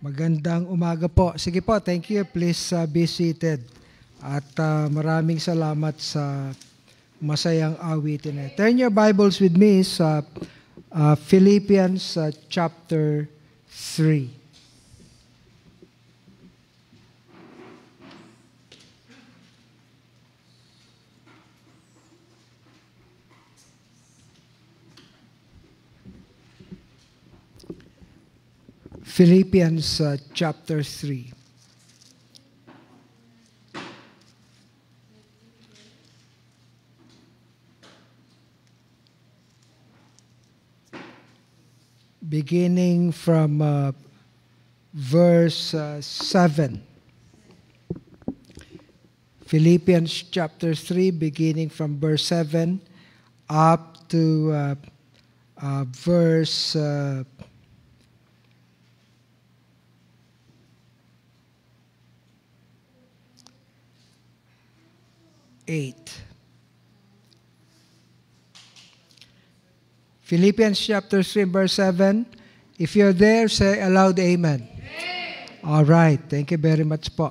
Magandang umaga po. Sige po, thank you. Please uh, be seated. At uh, maraming salamat sa masayang awit Eh. Turn your Bibles with me sa uh, Philippians uh, chapter 3. Philippians uh, chapter 3. Beginning from uh, verse uh, 7. Philippians chapter 3, beginning from verse 7 up to uh, uh, verse uh, 8. Philippians chapter 3, verse 7. If you're there, say aloud, Amen. All right. Thank you very much po.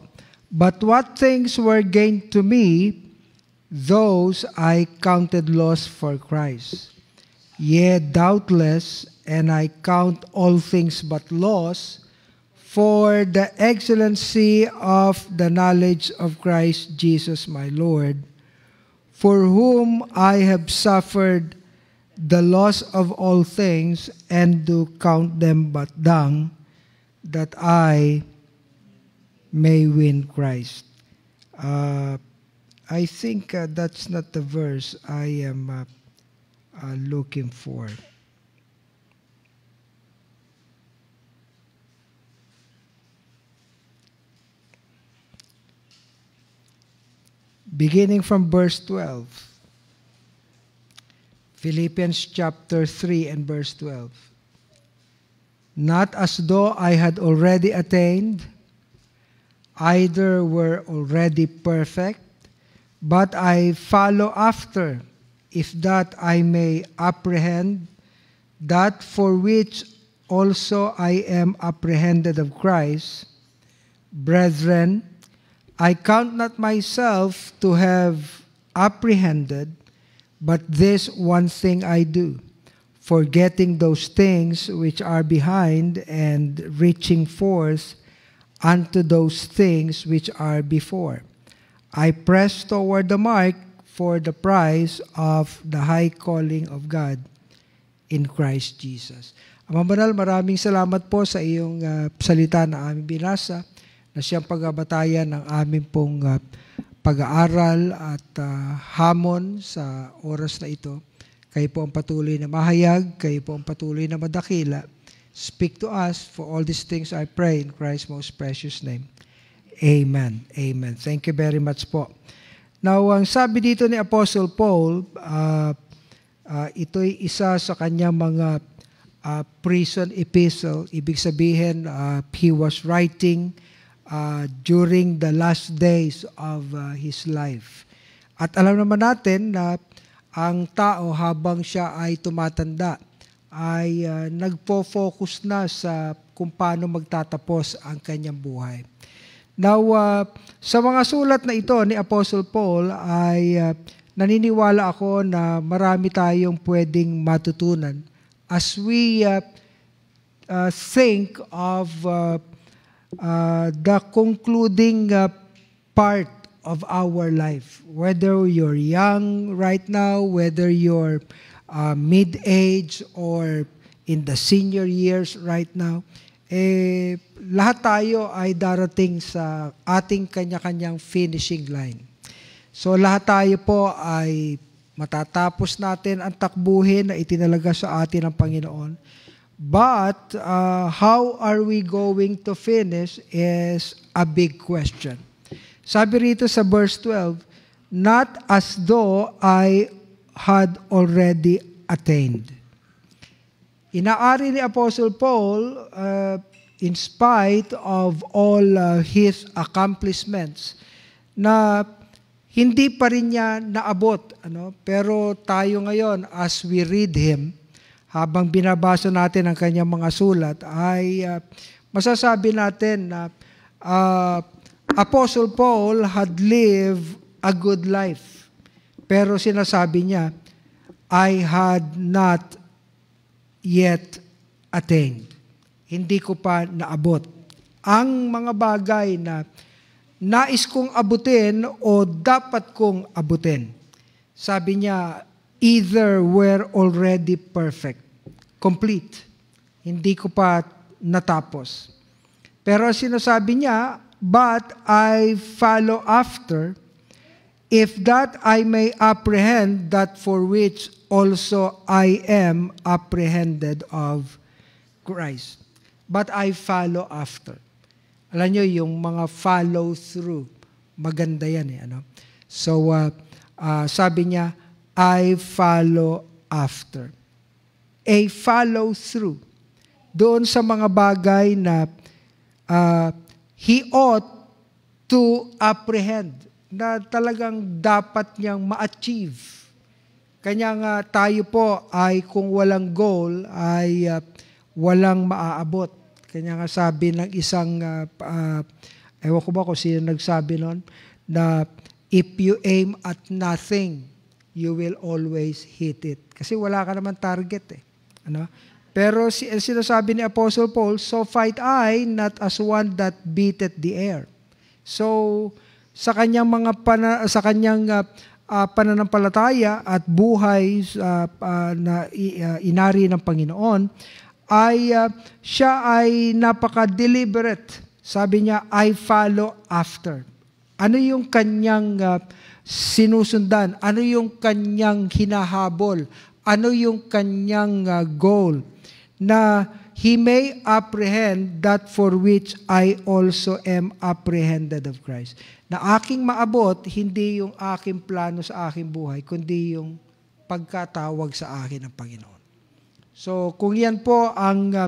But what things were gained to me, those I counted loss for Christ. Yea, doubtless, and I count all things but loss for the excellency of the knowledge of Christ Jesus my Lord, for whom I have suffered the loss of all things and do count them but dung, that I may win Christ. Uh, I think uh, that's not the verse I am uh, uh looking for. beginning from verse 12. Philippians chapter 3 and verse 12. Not as though I had already attained, either were already perfect, but I follow after, if that I may apprehend that for which also I am apprehended of Christ. Brethren, I count not myself to have apprehended, but this one thing I do, forgetting those things which are behind and reaching forth unto those things which are before. I press toward the mark for the prize of the high calling of God in Christ Jesus. Ama Banal, maraming salamat po sa iyong uh, salita na aming binasa na siyang pagbabatayan ng aming pong uh, pag-aaral at uh, hamon sa oras na ito. Kayo po ang patuloy na mahayag, kayo po ang patuloy na madakila. Speak to us for all these things I pray in Christ's most precious name. Amen. Amen. Thank you very much po. Now, ang sabi dito ni Apostle Paul, uh, uh, ito'y isa sa kanyang mga uh, prison epistle. Ibig sabihin, uh, he was writing uh, during the last days of uh, his life. At alam naman natin na ang tao habang siya ay tumatanda ay uh, nagpo-focus na sa kung paano magtatapos ang kanyang buhay. Now, uh, sa mga sulat na ito ni Apostle Paul ay uh, naniniwala ako na marami tayong pwedeng matutunan as we uh, uh, think of uh, uh, the concluding uh, part of our life. Whether you're young right now, whether you're uh, mid-age or in the senior years right now, eh, lahat tayo ay darating sa ating kanya-kanyang finishing line. So lahat tayo po ay matatapos natin ang takbuhin na itinalaga sa atin ng Panginoon. But uh, how are we going to finish is a big question. Sabi rito sa verse 12, Not as though I had already attained. Inaari ni Apostle Paul, uh, in spite of all uh, his accomplishments, na hindi pa rin niya naabot. Ano? Pero tayo ngayon, as we read him, habang binabasa natin ang kanyang mga sulat, ay uh, masasabi natin na uh, Apostle Paul had lived a good life. Pero sinasabi niya, I had not yet attained. Hindi ko pa naabot. Ang mga bagay na nais kong abutin o dapat kong abutin. Sabi niya, either were already perfect, complete. Hindi ko pa natapos. Pero sinasabi niya, but I follow after, if that I may apprehend that for which also I am apprehended of Christ. But I follow after. Alam niyo, yung mga follow through, maganda yan eh. Ano? So, uh, uh, sabi niya, I follow after. A follow through. Doon sa mga bagay na uh, he ought to apprehend na talagang dapat niyang ma-achieve. Kanya nga tayo po ay kung walang goal ay uh, walang maaabot. Kanya nga sabi ng isang, uh, uh, ewan ko ba kung sino nagsabi noon, na if you aim at nothing, you will always hit it. Kasi wala ka naman target eh. Ano? Pero si, sinasabi ni Apostle Paul, so fight I, not as one that beateth the air. So, sa kanyang mga pana, sa kanyang uh, uh, pananampalataya at buhay uh, uh, na uh, inari ng Panginoon, ay uh, siya ay napaka-deliberate. Sabi niya, I follow after. Ano yung kanyang ah, sinusundan? Ano yung kanyang hinahabol? Ano yung kanyang ah, goal? Na he may apprehend that for which I also am apprehended of Christ. Na aking maabot, hindi yung aking plano sa aking buhay, kundi yung pagkatawag sa akin ng Panginoon. So kung yan po ang ah,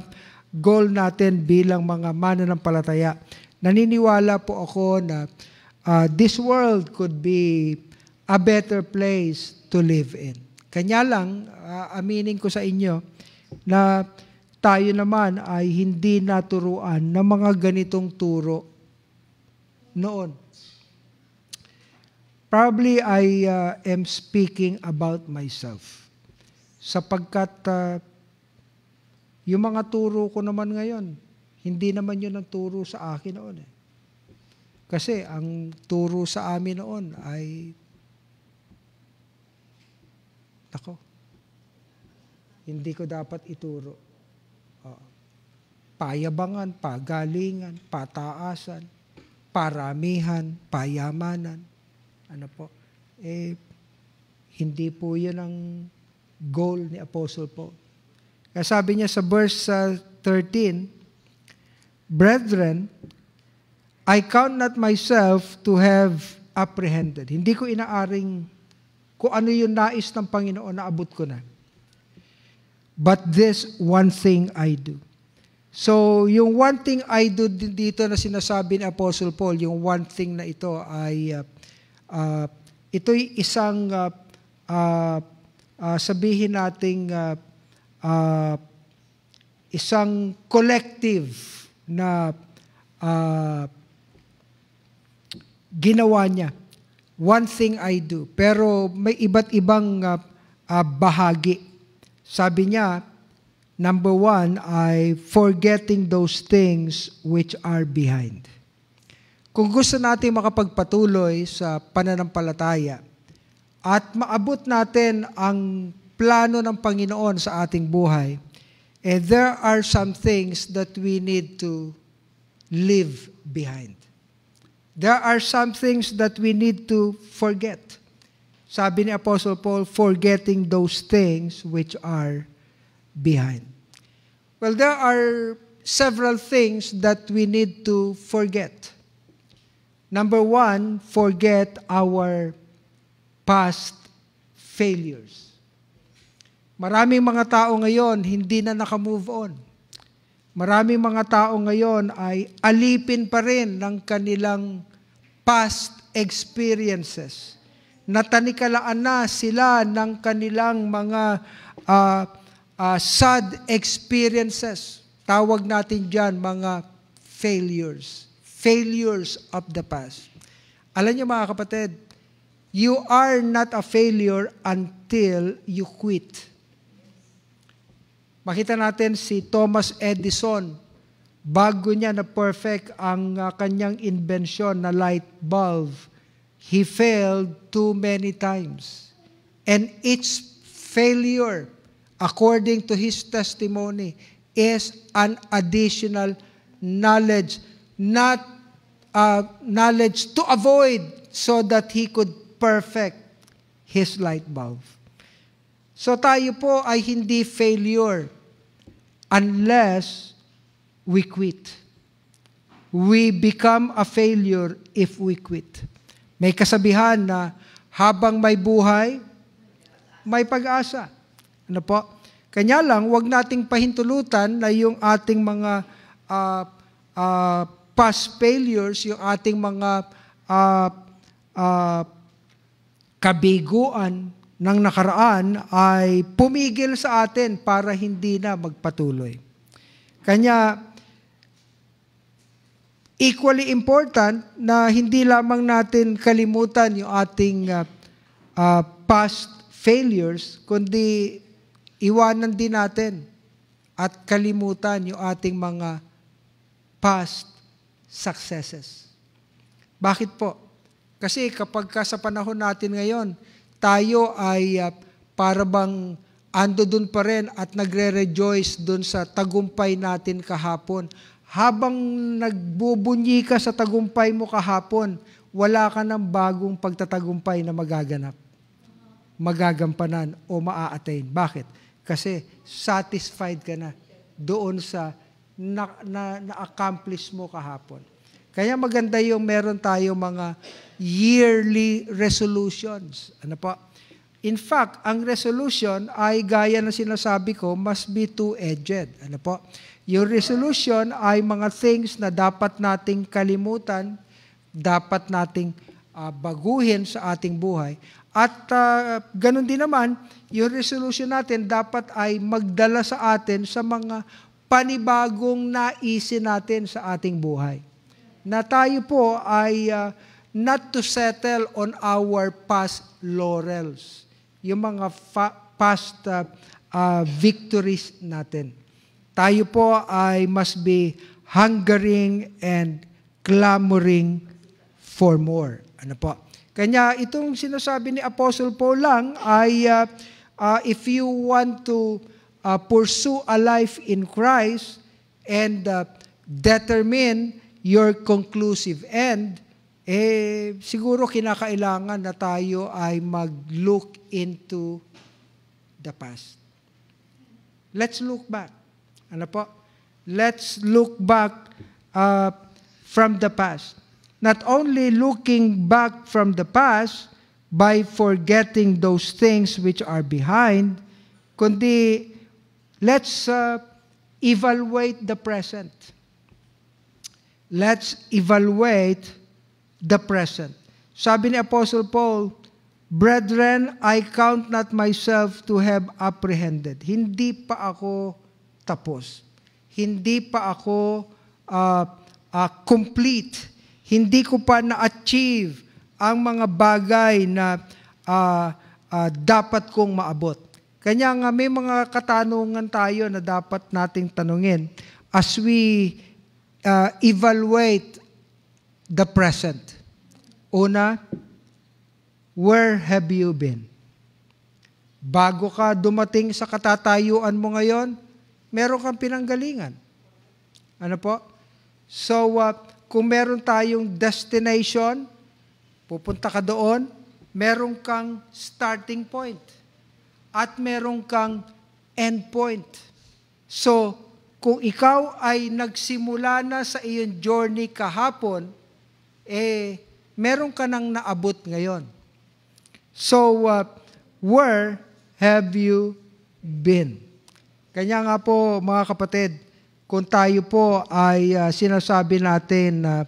goal natin bilang mga mananampalataya, naniniwala po ako na uh, this world could be a better place to live in. Kanya lang, uh, aminin ko sa inyo, na tayo naman ay hindi naturuan ng mga ganitong turo noon. Probably I uh, am speaking about myself. Sapagkat uh, yung mga turo ko naman ngayon, hindi naman yun ang turo sa akin noon. Eh. Kasi ang turo sa amin noon ay Nako. Hindi ko dapat ituro. Oh. Payabangan, pagalingan, pataasan, paramihan, payamanan. Ano po? Eh, hindi po yun ang goal ni Apostle po. Kaya sabi niya sa verse uh, 13, Brethren, I count not myself to have apprehended. Hindi ko inaaring kung ano yung nais ng Panginoon na abot ko na. But this one thing I do. So, yung one thing I do dito na sinasabi ni Apostle Paul, yung one thing na ito ay, uh, uh, ito'y isang, uh, uh, uh, sabihin nating, uh, uh, isang collective na uh, ginawa niya. One thing I do. Pero may iba't ibang uh, uh, bahagi. Sabi niya, number one, I forgetting those things which are behind. Kung gusto natin makapagpatuloy sa pananampalataya at maabot natin ang plano ng Panginoon sa ating buhay, eh, there are some things that we need to leave behind. There are some things that we need to forget. Sabi ni Apostle Paul, forgetting those things which are behind. Well, there are several things that we need to forget. Number one, forget our past failures. Maraming mga tao ngayon hindi na nakamove on. Maraming mga tao ngayon ay alipin pa rin ng kanilang past experiences. Natanikalaan na sila ng kanilang mga uh, uh, sad experiences. Tawag natin dyan mga failures. Failures of the past. Alam niyo mga kapatid, you are not a failure until you quit. Makita natin si Thomas Edison bago niya na perfect ang ah, kanyang invention na light bulb, he failed too many times. And each failure, according to his testimony, is an additional knowledge, not uh, knowledge to avoid so that he could perfect his light bulb. So tayo po ay hindi failure unless we quit. We become a failure if we quit. May kasabihan na habang may buhay, may pag-asa. Ano po? Kanya lang, wag nating pahintulutan na yung ating mga uh, uh, past failures, yung ating mga uh, uh, kabiguan ng nakaraan ay pumigil sa atin para hindi na magpatuloy. Kanya, equally important na hindi lamang natin kalimutan yung ating uh, uh, past failures, kundi iwanan din natin at kalimutan yung ating mga past successes. Bakit po? Kasi kapag ka sa panahon natin ngayon, tayo ay uh, para ando doon pa rin at nagre-rejoice doon sa tagumpay natin kahapon habang nagbubunyi ka sa tagumpay mo kahapon, wala ka ng bagong pagtatagumpay na magaganap, magagampanan o maa-attain. Bakit? Kasi satisfied ka na doon sa na, na, na-accomplish mo kahapon. Kaya maganda yung meron tayo mga yearly resolutions. Ano po? In fact, ang resolution ay gaya na sinasabi ko, must be two-edged. Ano po? Your resolution ay mga things na dapat nating kalimutan, dapat nating uh, baguhin sa ating buhay. At uh, ganun din naman, your resolution natin dapat ay magdala sa atin sa mga panibagong naisin natin sa ating buhay. Na tayo po ay uh, not to settle on our past laurels. Yung mga fa- past uh, uh, victories natin. Tayo po ay must be hungering and clamoring for more. Ano po? Kanya itong sinasabi ni Apostle Paul lang ay uh, uh, if you want to uh, pursue a life in Christ and uh, determine your conclusive end, eh siguro kinakailangan na tayo ay mag-look into the past. Let's look back. Ano po? Let's look back uh, from the past. Not only looking back from the past by forgetting those things which are behind, kundi let's uh, evaluate the present. Let's evaluate the present. Sabi ni Apostle Paul, Brethren, I count not myself to have apprehended. Hindi pa ako tapos. Hindi pa ako uh, uh, complete. Hindi ko pa na-achieve ang mga bagay na uh, uh, dapat kong maabot. Kanya nga may mga katanungan tayo na dapat nating tanungin as we uh, evaluate the present. Una, where have you been? Bago ka dumating sa katatayuan mo ngayon, meron kang pinanggalingan. Ano po? So, uh, kung meron tayong destination, pupunta ka doon, meron kang starting point at meron kang end point. So, kung ikaw ay nagsimula na sa iyong journey kahapon, eh, meron ka nang naabot ngayon. So, uh, where have you been? Kanya nga po mga kapatid, kung tayo po ay uh, sinasabi natin na uh,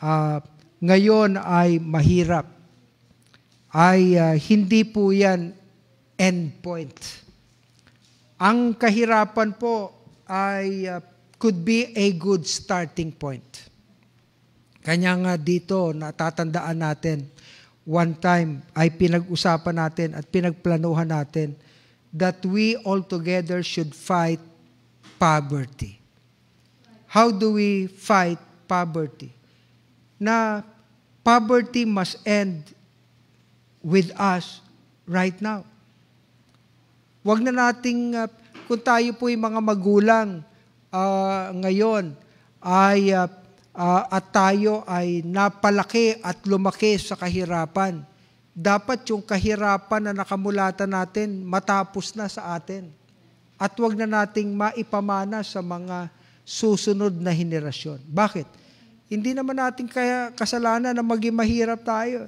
uh, ngayon ay mahirap, ay uh, hindi po yan end point. Ang kahirapan po ay uh, could be a good starting point. Kanya nga dito, natatandaan natin, one time ay pinag-usapan natin at pinagplanuhan natin that we all together should fight poverty. How do we fight poverty? Na poverty must end with us right now. Huwag na nating, uh, kung tayo po yung mga magulang uh, ngayon, ay, uh, uh, at tayo ay napalaki at lumaki sa kahirapan, dapat yung kahirapan na nakamulatan natin matapos na sa atin. At wag na nating maipamana sa mga susunod na henerasyon. Bakit? Hindi naman natin kaya kasalanan na maging mahirap tayo.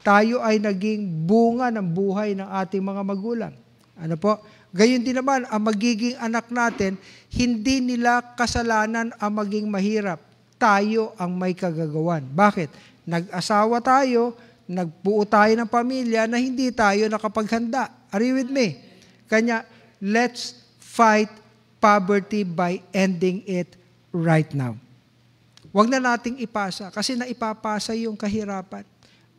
Tayo ay naging bunga ng buhay ng ating mga magulang. Ano po? Gayun din naman, ang magiging anak natin, hindi nila kasalanan ang maging mahirap. Tayo ang may kagagawan. Bakit? Nag-asawa tayo, Nagbuo tayo ng pamilya na hindi tayo nakapaghanda. Are you with me? Kanya, let's fight poverty by ending it right now. Huwag na nating ipasa kasi naipapasa yung kahirapan.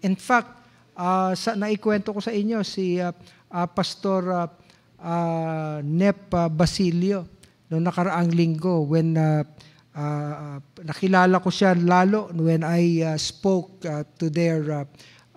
In fact, uh, sa, naikwento ko sa inyo si uh, uh, Pastor uh, uh, Nep uh, Basilio noong nakaraang linggo when uh, uh, nakilala ko siya lalo when I uh, spoke uh, to their uh,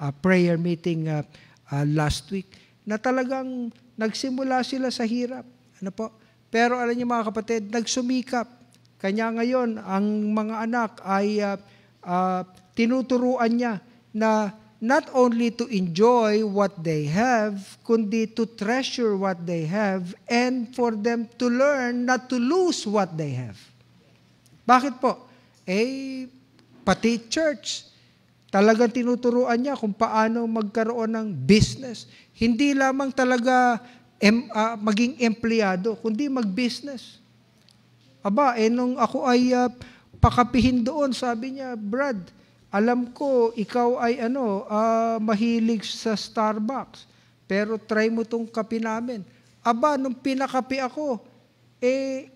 uh, prayer meeting uh, uh, last week na talagang nagsimula sila sa hirap. Ano po? Pero alam niyo mga kapatid, nagsumikap. Kanya ngayon, ang mga anak ay uh, uh, tinuturuan niya na not only to enjoy what they have, kundi to treasure what they have and for them to learn not to lose what they have. Bakit po? Eh, pati church, Talagang tinuturuan niya kung paano magkaroon ng business. Hindi lamang talaga em, uh, maging empleyado, kundi mag-business. Aba, eh nung ako ay uh, pakapihin doon, sabi niya, Brad, alam ko ikaw ay ano, uh, mahilig sa Starbucks, pero try mo tong kape namin. Aba, nung pinakapi ako, eh,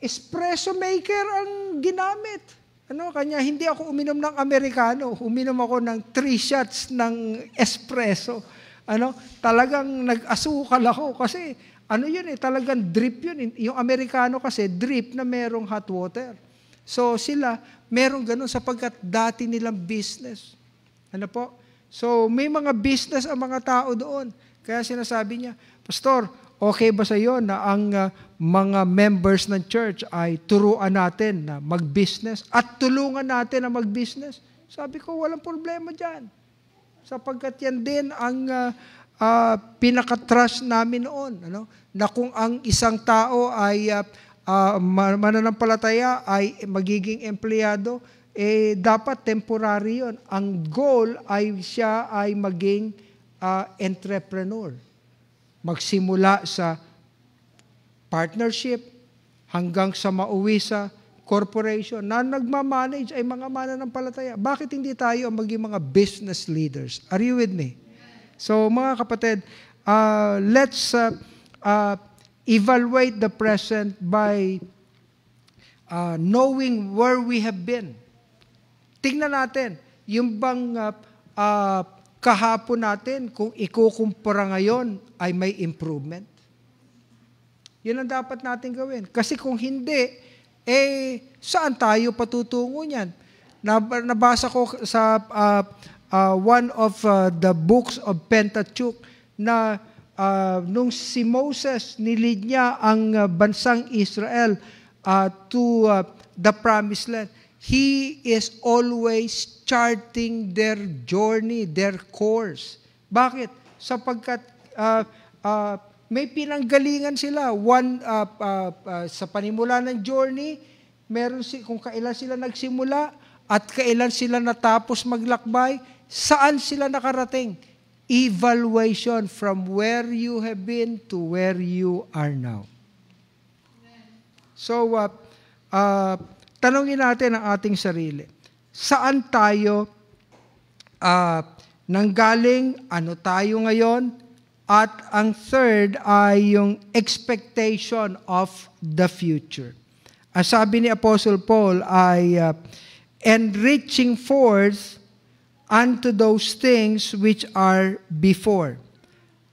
espresso maker ang ginamit. Ano kanya, hindi ako uminom ng Amerikano, uminom ako ng three shots ng espresso. Ano, talagang nag-asukal ako kasi ano yun eh, talagang drip yun. Yung Amerikano kasi drip na merong hot water. So sila, merong ganun sapagkat dati nilang business. Ano po? So may mga business ang mga tao doon. Kaya sinasabi niya, Pastor, okay ba sa iyo na ang uh, mga members ng church ay turuan natin na mag-business at tulungan natin na mag-business. Sabi ko, walang problema dyan. Sapagkat yan din ang uh, uh, pinaka-trust namin noon. Ano? Na kung ang isang tao ay uh, uh, mananampalataya, ay magiging empleyado, eh dapat temporary yon. Ang goal ay siya ay maging uh, entrepreneur. Magsimula sa partnership, hanggang sa mauwi sa corporation na nagmamanage ay mga mananampalataya. Bakit hindi tayo maging mga business leaders? Are you with me? So mga kapatid, uh, let's uh, uh, evaluate the present by uh, knowing where we have been. Tingnan natin, yung bang uh, uh, kahapon natin, kung ikukumpara ngayon, ay may improvement. Yun ang dapat natin gawin. Kasi kung hindi, eh, saan tayo patutungo niyan? Nabasa ko sa uh, uh, one of uh, the books of Pentateuch na uh, nung si Moses nilid niya ang uh, bansang Israel uh, to uh, the promised land. He is always charting their journey, their course. Bakit? Sapagkat uh, uh, may pinanggalingan sila. One, uh, uh, uh, sa panimula ng journey, meron si, kung kailan sila nagsimula at kailan sila natapos maglakbay, saan sila nakarating. Evaluation from where you have been to where you are now. So, uh, uh, tanongin natin ang ating sarili. Saan tayo uh, nanggaling? Ano tayo ngayon? At ang third ay yung expectation of the future. Ang sabi ni Apostle Paul ay, uh, and reaching forth unto those things which are before.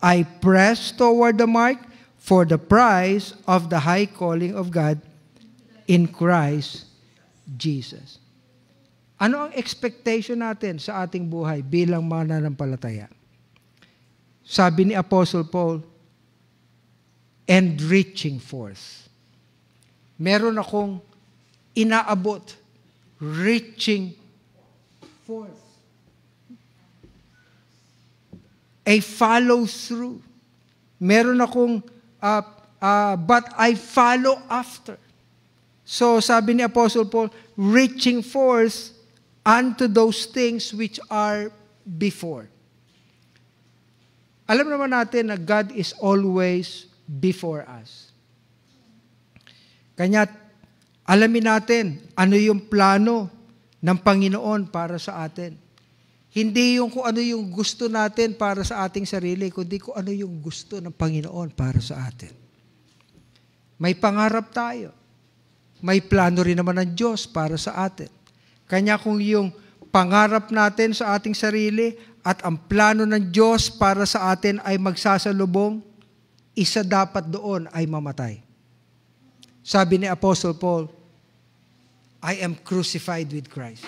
I press toward the mark for the prize of the high calling of God in Christ Jesus. Ano ang expectation natin sa ating buhay bilang mananampalataya? Sabi ni Apostle Paul, and reaching forth. Meron akong inaabot, reaching forth. A follow through. Meron akong, uh, uh, but I follow after. So sabi ni Apostle Paul, reaching forth unto those things which are before. Alam naman natin na God is always before us. Kanya, alamin natin ano yung plano ng Panginoon para sa atin. Hindi yung kung ano yung gusto natin para sa ating sarili, kundi kung ano yung gusto ng Panginoon para sa atin. May pangarap tayo. May plano rin naman ng Diyos para sa atin. Kanya kung yung pangarap natin sa ating sarili at ang plano ng Diyos para sa atin ay magsasalubong, isa dapat doon ay mamatay. Sabi ni Apostle Paul, I am crucified with Christ.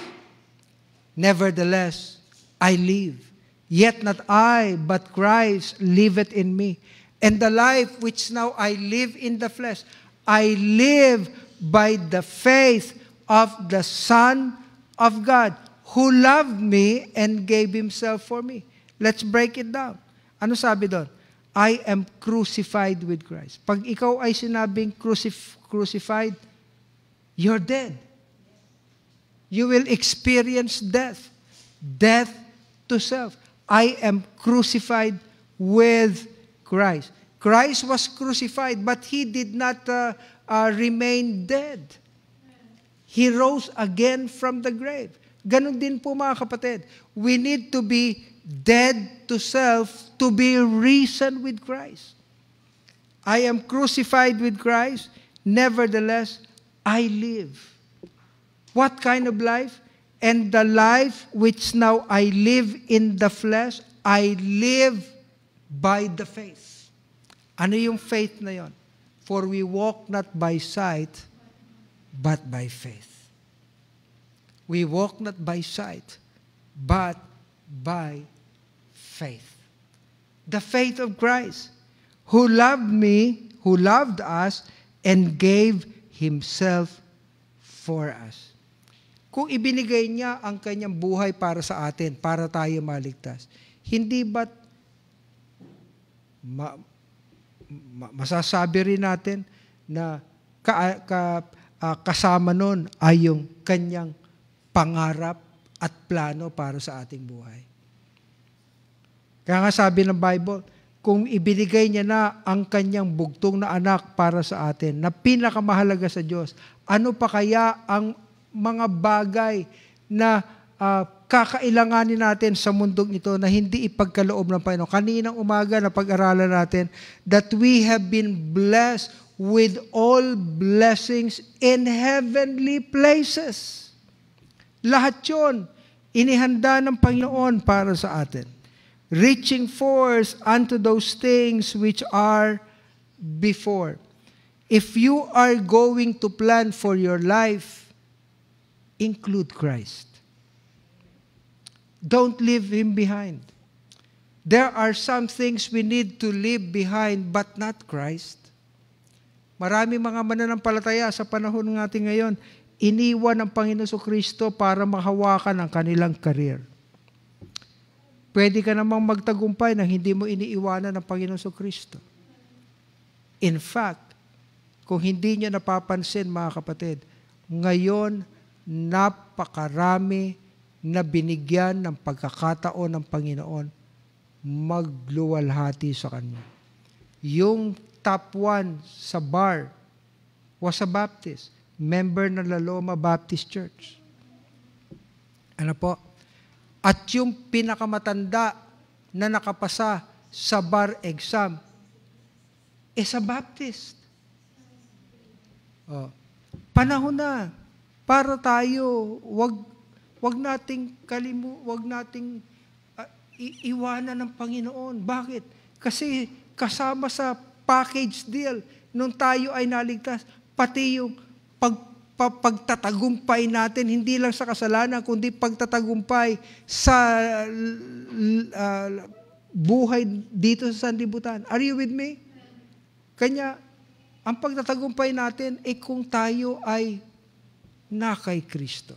Nevertheless, I live. Yet not I, but Christ liveth in me. And the life which now I live in the flesh, I live by the faith of the Son of God who loved me and gave himself for me. Let's break it down. Ano sabi doon? I am crucified with Christ. Pag ikaw ay sinabing crucif- crucified, you're dead. You will experience death. Death to self. I am crucified with Christ. Christ was crucified, but he did not uh, uh, remain dead. He rose again from the grave. Ganon din po mga kapatid. We need to be dead to self to be risen with Christ. I am crucified with Christ. Nevertheless, I live. What kind of life? And the life which now I live in the flesh, I live by the faith. Ano yung faith na yon? For we walk not by sight, but by faith. We walk not by sight, but by faith. The faith of Christ, who loved me, who loved us, and gave Himself for us. Kung ibinigay niya ang kanyang buhay para sa atin, para tayo maligtas, hindi ba't ma, ma, masasabi rin natin na ka, ka, uh, kasama nun ay yung kanyang pangarap at plano para sa ating buhay. Kaya nga sabi ng Bible, kung ibinigay niya na ang kanyang bugtong na anak para sa atin, na pinakamahalaga sa Diyos, ano pa kaya ang mga bagay na uh, kakailanganin natin sa mundong ito na hindi ipagkaloob ng Panginoon. Kaninang umaga na pag-aralan natin that we have been blessed with all blessings in heavenly places. Lahat yon inihanda ng Panginoon para sa atin. Reaching forth unto those things which are before. If you are going to plan for your life, include Christ. Don't leave Him behind. There are some things we need to leave behind but not Christ. Marami mga mananampalataya sa panahon ng ating ngayon, iniwan ng Panginoon so Kristo para mahawakan ang kanilang career. Pwede ka namang magtagumpay na hindi mo iniiwanan ng Panginoon so Kristo. In fact, kung hindi niya napapansin mga kapatid, ngayon napakarami na binigyan ng pagkakataon ng Panginoon magluwalhati sa Kanya. Yung top one sa bar was a Baptist member ng Laloma Baptist Church. Ano po? At yung pinakamatanda na nakapasa sa bar exam is a Baptist. Oh. Panahon na para tayo wag wag nating kalimu wag nating uh, ah, iiwanan ng Panginoon. Bakit? Kasi kasama sa package deal nung tayo ay naligtas pati yung pagtatagumpay natin, hindi lang sa kasalanan, kundi pagtatagumpay sa uh, buhay dito sa sanlibutan. Are you with me? Kanya, ang pagtatagumpay natin ay eh kung tayo ay na kay Kristo.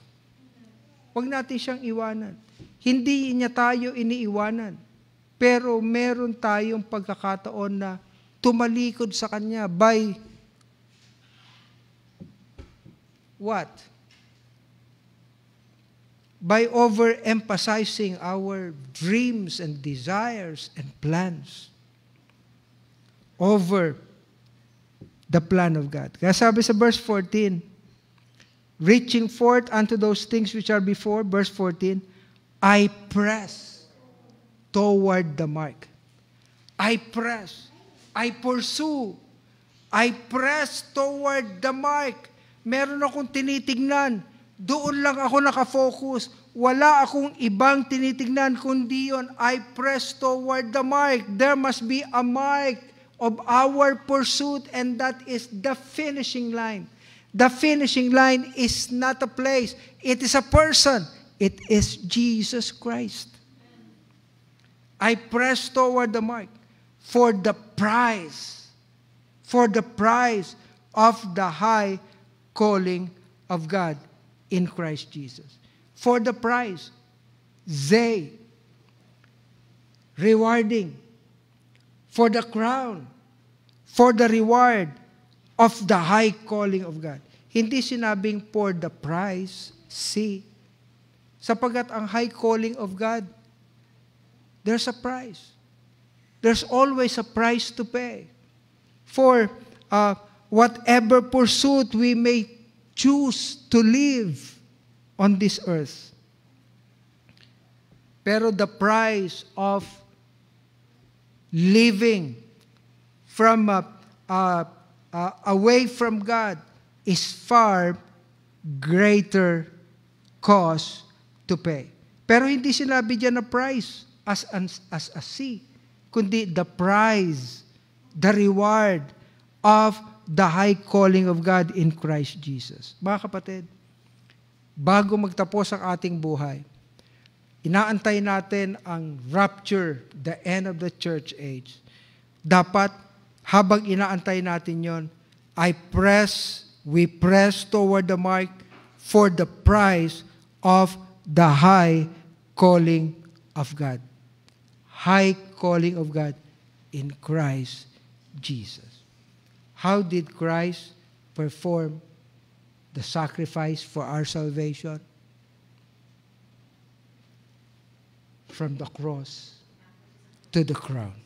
Huwag natin siyang iwanan. Hindi niya tayo iniiwanan. Pero meron tayong pagkakataon na tumalikod sa Kanya by what? By overemphasizing our dreams and desires and plans over the plan of God. Kaya sabi sa verse 14, reaching forth unto those things which are before, verse 14, I press toward the mark. I press. I pursue. I press toward the mark meron akong tinitignan. Doon lang ako nakafocus. Wala akong ibang tinitignan kundi yon. I press toward the mark. There must be a mark of our pursuit and that is the finishing line. The finishing line is not a place. It is a person. It is Jesus Christ. I press toward the mark for the prize, for the prize of the high calling of God in Christ Jesus. For the price, they rewarding for the crown, for the reward of the high calling of God. Hindi sinabing for the price, see. Sapagat ang high calling of God, there's a price. There's always a price to pay. For uh, whatever pursuit we may choose to live on this earth. Pero the price of living from a, a, a, away from God is far greater cost to pay. Pero hindi sinabi dyan na price as, an, as a C, kundi the price, the reward of the high calling of God in Christ Jesus. Mga kapatid, bago magtapos ang ating buhay, inaantay natin ang rapture, the end of the church age. Dapat, habang inaantay natin yon, I press, we press toward the mark for the prize of the high calling of God. High calling of God in Christ Jesus. How did Christ perform the sacrifice for our salvation? From the cross to the crown.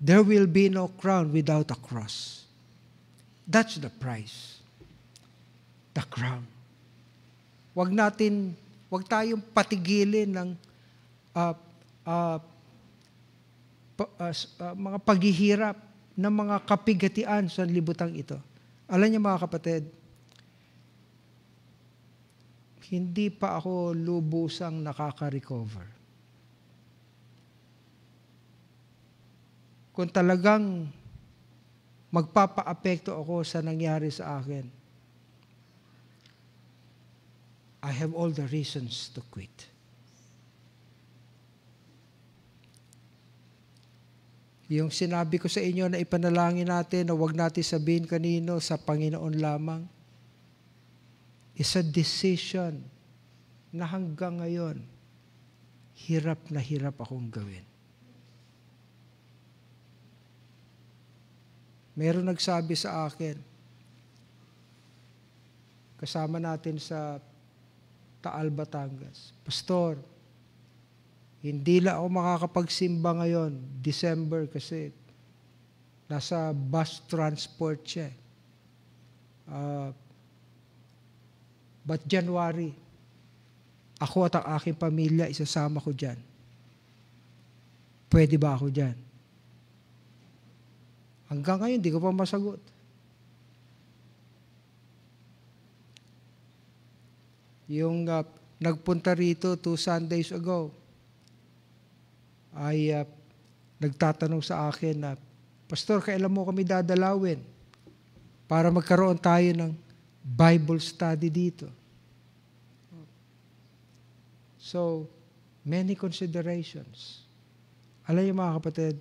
There will be no crown without a cross. That's the price. The crown. Wag natin, wag tayong patigilin ng uh, uh, pa, uh, uh, mga paghihirap ng mga kapigatian sa libutang ito. Alam niyo mga kapatid, hindi pa ako lubusang nakaka-recover. Kung talagang magpapa-apekto ako sa nangyari sa akin, I have all the reasons to quit. Yung sinabi ko sa inyo na ipanalangin natin na huwag natin sabihin kanino sa Panginoon lamang. It's a decision na hanggang ngayon, hirap na hirap akong gawin. Meron nagsabi sa akin, kasama natin sa Taal, Batangas, Pastor, hindi la ako makakapagsimba ngayon, December kasi nasa bus transport siya. Uh, but January, ako at ang aking pamilya, isasama ko dyan. Pwede ba ako dyan? Hanggang ngayon, di ko pa masagot. Yung uh, nagpunta rito two Sundays ago, ay uh, nagtatanong sa akin na, Pastor, kailan mo kami dadalawin para magkaroon tayo ng Bible study dito? So, many considerations. Alam niyo mga kapatid,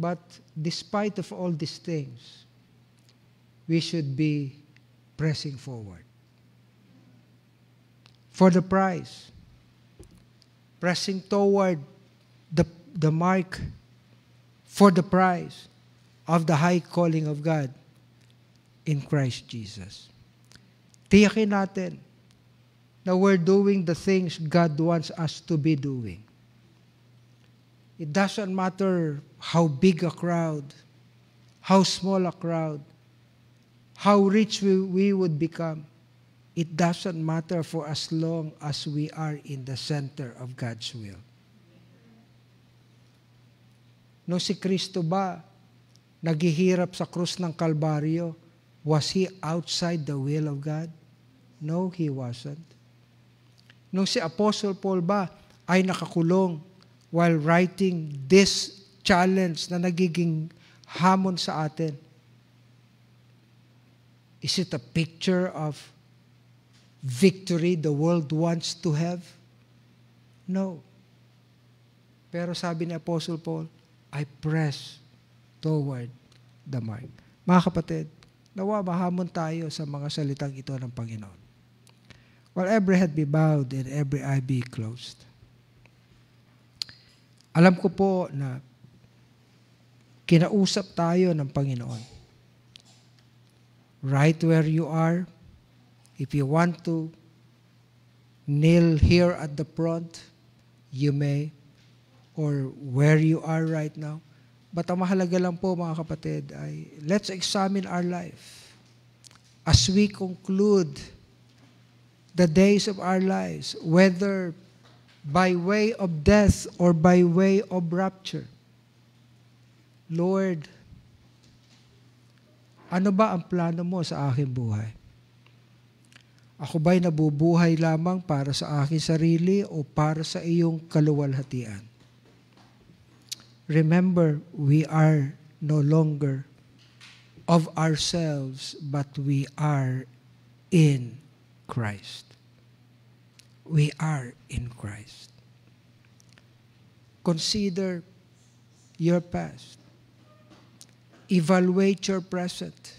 but despite of all these things, we should be pressing forward. For the prize, pressing toward the, the mark for the prize of the high calling of God in Christ Jesus. Tiyakin natin na we're doing the things God wants us to be doing. It doesn't matter how big a crowd, how small a crowd, how rich we, we would become. It doesn't matter for as long as we are in the center of God's will. no si Kristo ba naghihirap sa krus ng Kalbaryo, was he outside the will of God? No, he wasn't. Nung si Apostle Paul ba ay nakakulong while writing this challenge na nagiging hamon sa atin? Is it a picture of victory the world wants to have? No. Pero sabi ni Apostle Paul, I press toward the mark. Mga kapatid, nawa mahamon tayo sa mga salitang ito ng Panginoon. While every head be bowed and every eye be closed. Alam ko po na kinausap tayo ng Panginoon. Right where you are, if you want to kneel here at the front, you may or where you are right now. But ang mahalaga lang po mga kapatid ay let's examine our life. As we conclude the days of our lives, whether by way of death or by way of rapture, Lord, ano ba ang plano mo sa aking buhay? Ako ba'y nabubuhay lamang para sa aking sarili o para sa iyong kaluwalhatian? remember we are no longer of ourselves, but we are in Christ. We are in Christ. Consider your past. Evaluate your present.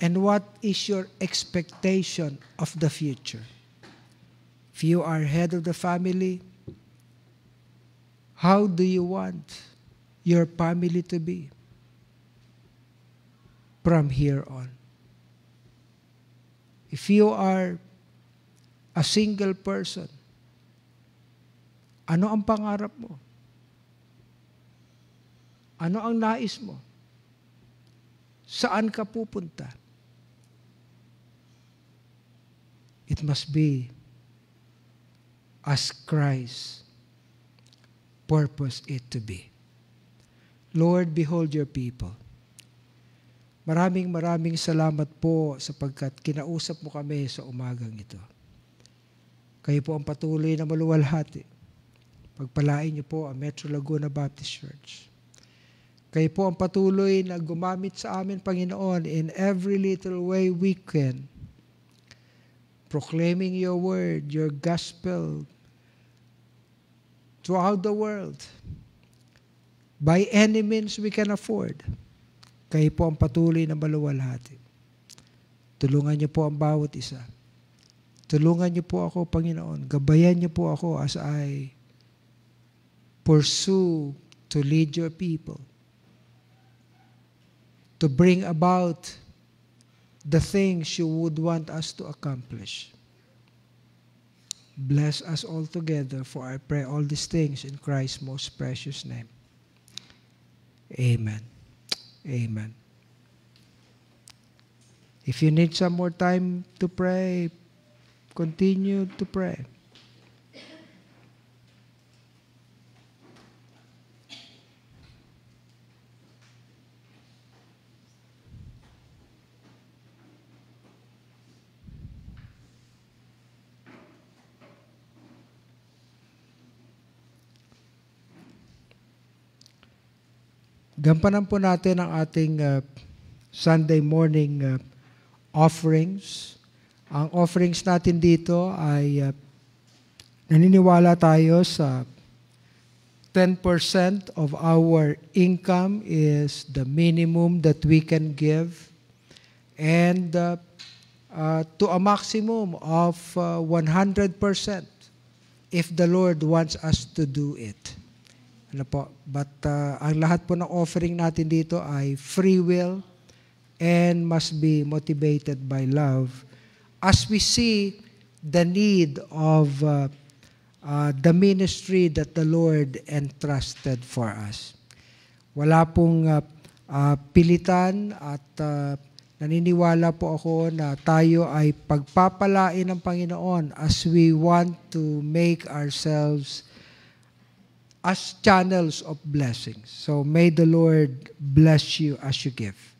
And what is your expectation of the future? If you are head of the family, How do you want your family to be from here on? If you are a single person, ano ang pangarap mo? Ano ang nais mo? Saan ka pupunta? It must be as Christ purpose it to be. Lord, behold your people. Maraming maraming salamat po sapagkat kinausap mo kami sa umagang ito. Kayo po ang patuloy na maluwalhati. Pagpalain niyo po ang Metro Laguna Baptist Church. Kayo po ang patuloy na gumamit sa amin, Panginoon, in every little way we can. Proclaiming your word, your gospel, throughout the world by any means we can afford. Kayo po ang patuloy na maluwalhati. Tulungan niyo po ang bawat isa. Tulungan niyo po ako, Panginoon. Gabayan niyo po ako as I pursue to lead your people. To bring about the things you would want us to accomplish. Bless us all together, for I pray all these things in Christ's most precious name. Amen. Amen. If you need some more time to pray, continue to pray. Gampanan po natin ang ating uh, Sunday morning uh, offerings. Ang offerings natin dito ay uh, naniniwala tayo sa 10% of our income is the minimum that we can give and uh, uh, to a maximum of uh, 100% if the Lord wants us to do it. Ano po? But uh, ang lahat po ng offering natin dito ay free will and must be motivated by love. As we see the need of uh, uh, the ministry that the Lord entrusted for us. Wala pong uh, uh, pilitan at uh, naniniwala po ako na tayo ay pagpapalain ng Panginoon as we want to make ourselves as channels of blessings. So may the Lord bless you as you give.